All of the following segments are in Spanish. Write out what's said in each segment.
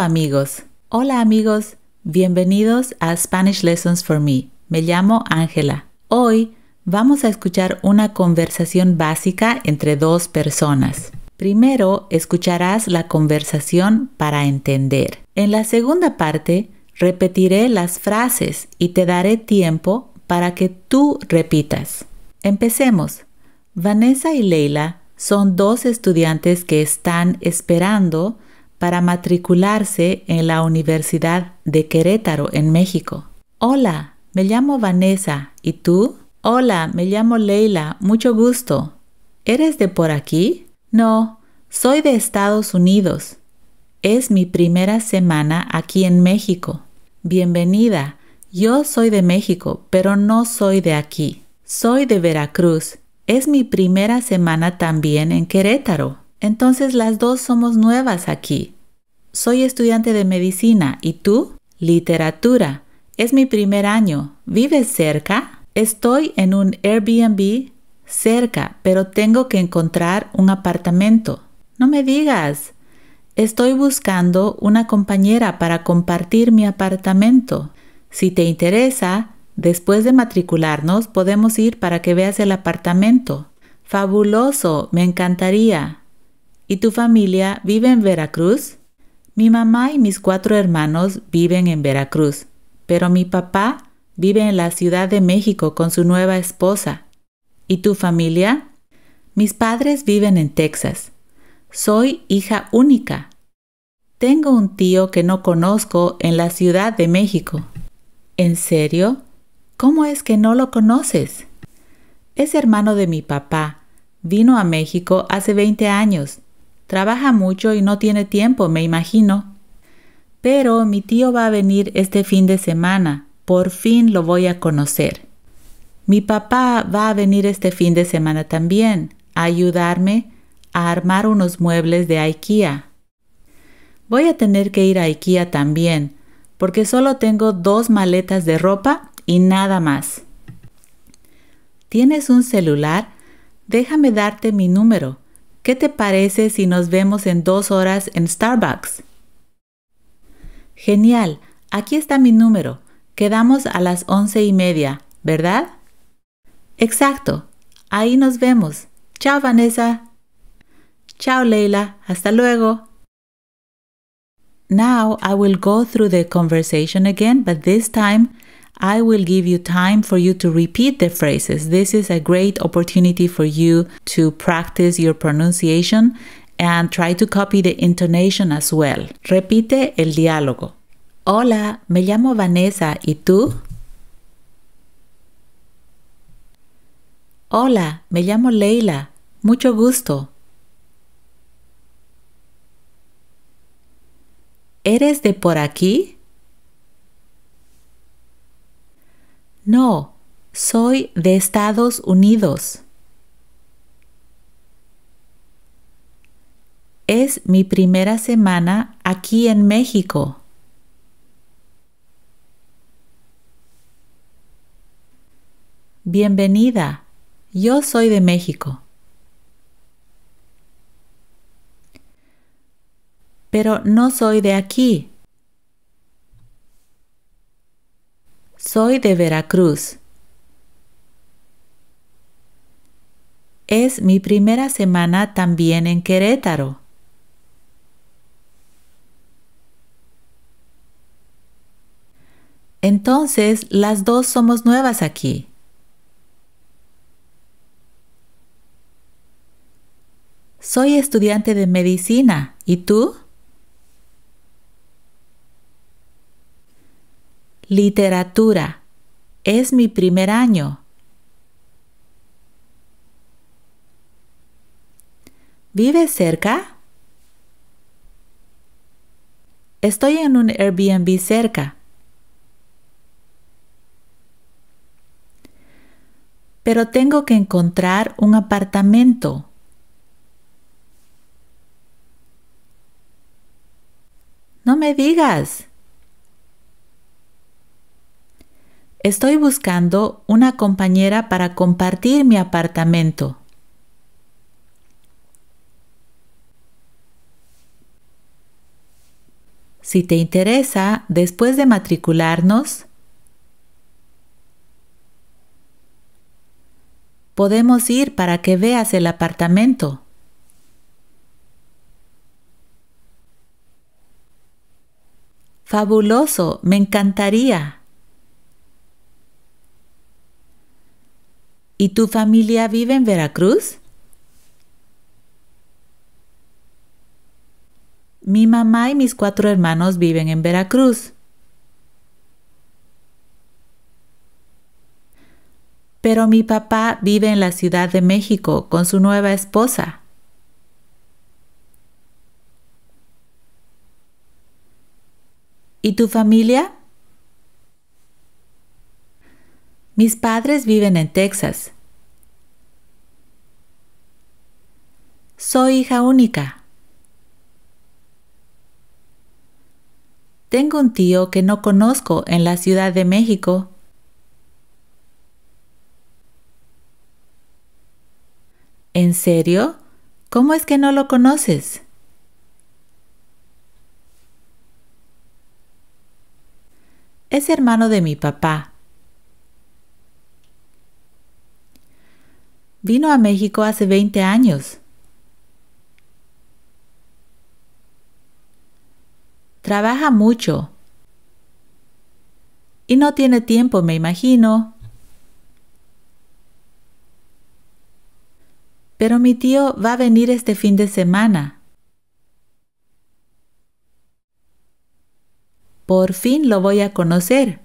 amigos. Hola amigos, bienvenidos a Spanish Lessons for Me. Me llamo Ángela. Hoy vamos a escuchar una conversación básica entre dos personas. Primero escucharás la conversación para entender. En la segunda parte repetiré las frases y te daré tiempo para que tú repitas. Empecemos. Vanessa y Leila son dos estudiantes que están esperando para matricularse en la Universidad de Querétaro, en México. Hola, me llamo Vanessa, ¿y tú? Hola, me llamo Leila, mucho gusto. ¿Eres de por aquí? No, soy de Estados Unidos. Es mi primera semana aquí en México. Bienvenida, yo soy de México, pero no soy de aquí. Soy de Veracruz. Es mi primera semana también en Querétaro. Entonces las dos somos nuevas aquí. Soy estudiante de medicina y tú, literatura. Es mi primer año. ¿Vives cerca? Estoy en un Airbnb cerca, pero tengo que encontrar un apartamento. No me digas. Estoy buscando una compañera para compartir mi apartamento. Si te interesa, después de matricularnos podemos ir para que veas el apartamento. Fabuloso, me encantaría. ¿Y tu familia vive en Veracruz? Mi mamá y mis cuatro hermanos viven en Veracruz, pero mi papá vive en la Ciudad de México con su nueva esposa. ¿Y tu familia? Mis padres viven en Texas. Soy hija única. Tengo un tío que no conozco en la Ciudad de México. ¿En serio? ¿Cómo es que no lo conoces? Es hermano de mi papá. Vino a México hace 20 años Trabaja mucho y no tiene tiempo, me imagino. Pero mi tío va a venir este fin de semana. Por fin lo voy a conocer. Mi papá va a venir este fin de semana también a ayudarme a armar unos muebles de IKEA. Voy a tener que ir a IKEA también, porque solo tengo dos maletas de ropa y nada más. ¿Tienes un celular? Déjame darte mi número. ¿Qué te parece si nos vemos en dos horas en Starbucks? Genial, aquí está mi número. Quedamos a las once y media, ¿verdad? Exacto, ahí nos vemos. Chao Vanessa. Chao Leila, hasta luego. Now I will go through the conversation again, but this time I will give you time for you to repeat the phrases. This is a great opportunity for you to practice your pronunciation and try to copy the intonation as well. Repite el diálogo. Hola, me llamo Vanessa, ¿y tú? Hola, me llamo Leila. Mucho gusto. ¿Eres de por aquí? No, soy de Estados Unidos. Es mi primera semana aquí en México. Bienvenida. Yo soy de México. Pero no soy de aquí. Soy de Veracruz. Es mi primera semana también en Querétaro. Entonces, las dos somos nuevas aquí. Soy estudiante de medicina. ¿Y tú? Literatura. Es mi primer año. ¿Vive cerca? Estoy en un Airbnb cerca. Pero tengo que encontrar un apartamento. No me digas. Estoy buscando una compañera para compartir mi apartamento. Si te interesa, después de matricularnos, podemos ir para que veas el apartamento. Fabuloso, me encantaría. ¿Y tu familia vive en Veracruz? Mi mamá y mis cuatro hermanos viven en Veracruz. Pero mi papá vive en la Ciudad de México con su nueva esposa. ¿Y tu familia? Mis padres viven en Texas. Soy hija única. Tengo un tío que no conozco en la Ciudad de México. ¿En serio? ¿Cómo es que no lo conoces? Es hermano de mi papá. Vino a México hace 20 años. Trabaja mucho. Y no tiene tiempo, me imagino. Pero mi tío va a venir este fin de semana. Por fin lo voy a conocer.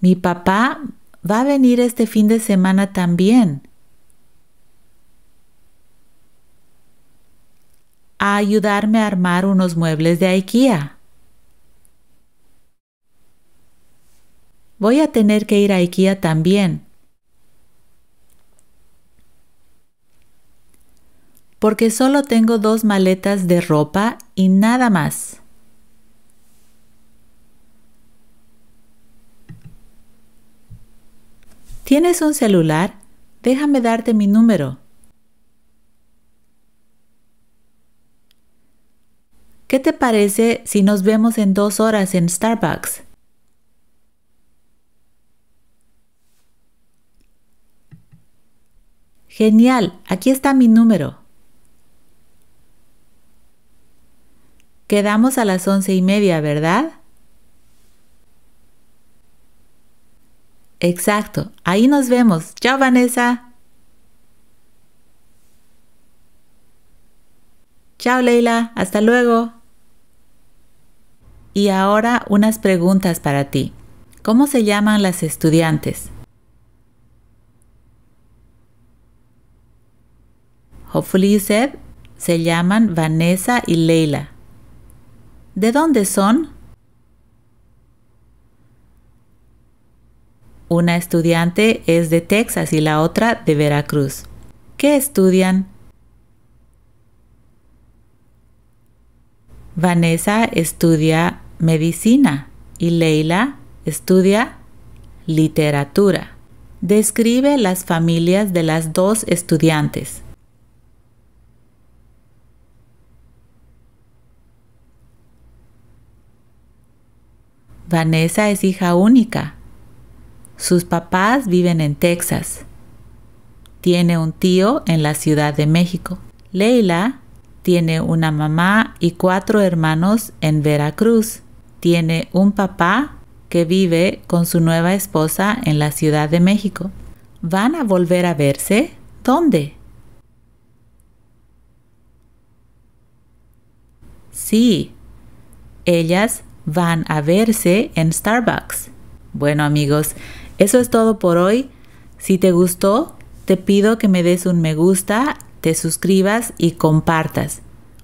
Mi papá va a venir este fin de semana también a ayudarme a armar unos muebles de IKEA. Voy a tener que ir a IKEA también. Porque solo tengo dos maletas de ropa y nada más. ¿Tienes un celular? Déjame darte mi número. ¿Qué te parece si nos vemos en dos horas en Starbucks? Genial, aquí está mi número. Quedamos a las once y media, ¿verdad? Exacto. Ahí nos vemos. Chao, Vanessa. Chao, Leila. Hasta luego. Y ahora unas preguntas para ti. ¿Cómo se llaman las estudiantes? Hopefully you said, se llaman Vanessa y Leila. ¿De dónde son? Una estudiante es de Texas y la otra de Veracruz. ¿Qué estudian? Vanessa estudia medicina y Leila estudia literatura. Describe las familias de las dos estudiantes. Vanessa es hija única sus papás viven en Texas. Tiene un tío en la Ciudad de México. Leila tiene una mamá y cuatro hermanos en Veracruz. Tiene un papá que vive con su nueva esposa en la Ciudad de México. ¿Van a volver a verse? ¿Dónde? Sí, ellas van a verse en Starbucks. Bueno amigos, eso es todo por hoy. Si te gustó, te pido que me des un me gusta, te suscribas y compartas.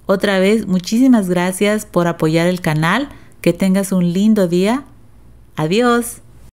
Otra vez, muchísimas gracias por apoyar el canal. Que tengas un lindo día. Adiós.